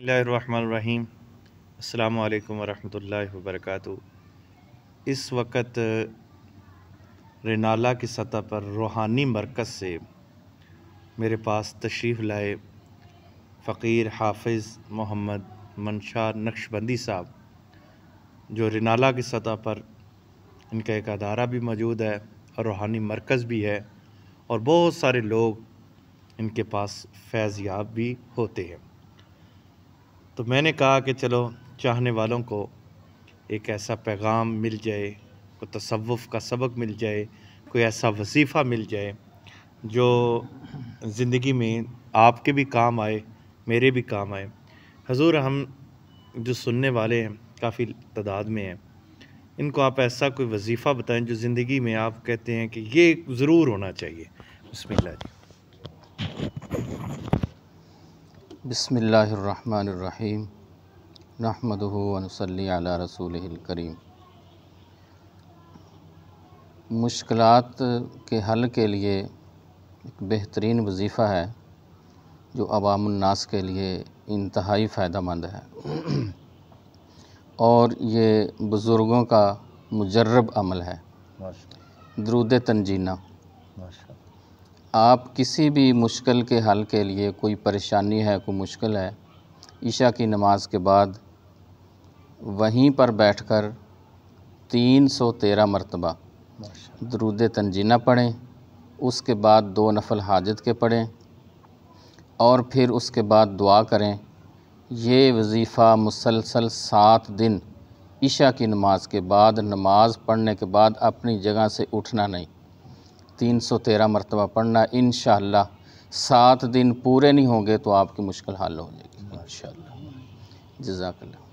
اللہ الرحمن الرحیم السلام علیکم ورحمۃ اللہ وبرکاتہ اس وقت رینالہ کی سطح پر روحانی مرکز سے میرے پاس تشریف لائے فقیر حافظ محمد منشاہ نقشبندی صاحب جو رینالہ کی سطح پر ان کا ایک ادارہ بھی موجود ہے اور روحانی مرکز بھی ہے اور بہت سارے لوگ ان کے پاس فیض یاب بھی ہوتے ہیں تو میں نے کہا کہ چلو چاہنے والوں کو ایک ایسا پیغام مل جائے کوئی تصوف کا سبق مل جائے کوئی ایسا وظیفہ مل جائے جو زندگی میں آپ کے بھی کام آئے میرے بھی کام آئے حضور ہم جو سننے والے ہیں کافی تعداد میں ہیں ان کو آپ ایسا کوئی وظیفہ بتائیں جو زندگی میں آپ کہتے ہیں کہ یہ ضرور ہونا چاہیے بسم اللہ جی بسم اللہ الرحمن الرحیم نحمده علی صلی الکریم مشکلات کے حل کے لیے ایک بہترین وظیفہ ہے جو عوام الناس کے لیے انتہائی فائدہ مند ہے اور یہ بزرگوں کا مجرب عمل ہے درود تنجینہ آپ کسی بھی مشکل کے حل کے لیے کوئی پریشانی ہے کوئی مشکل ہے عشاء کی نماز کے بعد وہیں پر بیٹھ کر تین سو تیرہ مرتبہ درود تنجینہ پڑھیں اس کے بعد دو نفل حاجت کے پڑھیں اور پھر اس کے بعد دعا کریں یہ وظیفہ مسلسل سات دن عشاء کی نماز کے بعد نماز پڑھنے کے بعد اپنی جگہ سے اٹھنا نہیں تین سو تیرہ مرتبہ پڑھنا انشاءاللہ سات دن پورے نہیں ہوں گے تو آپ کی مشکل حل ہو جائے گی انشاءاللہ جزاک اللہ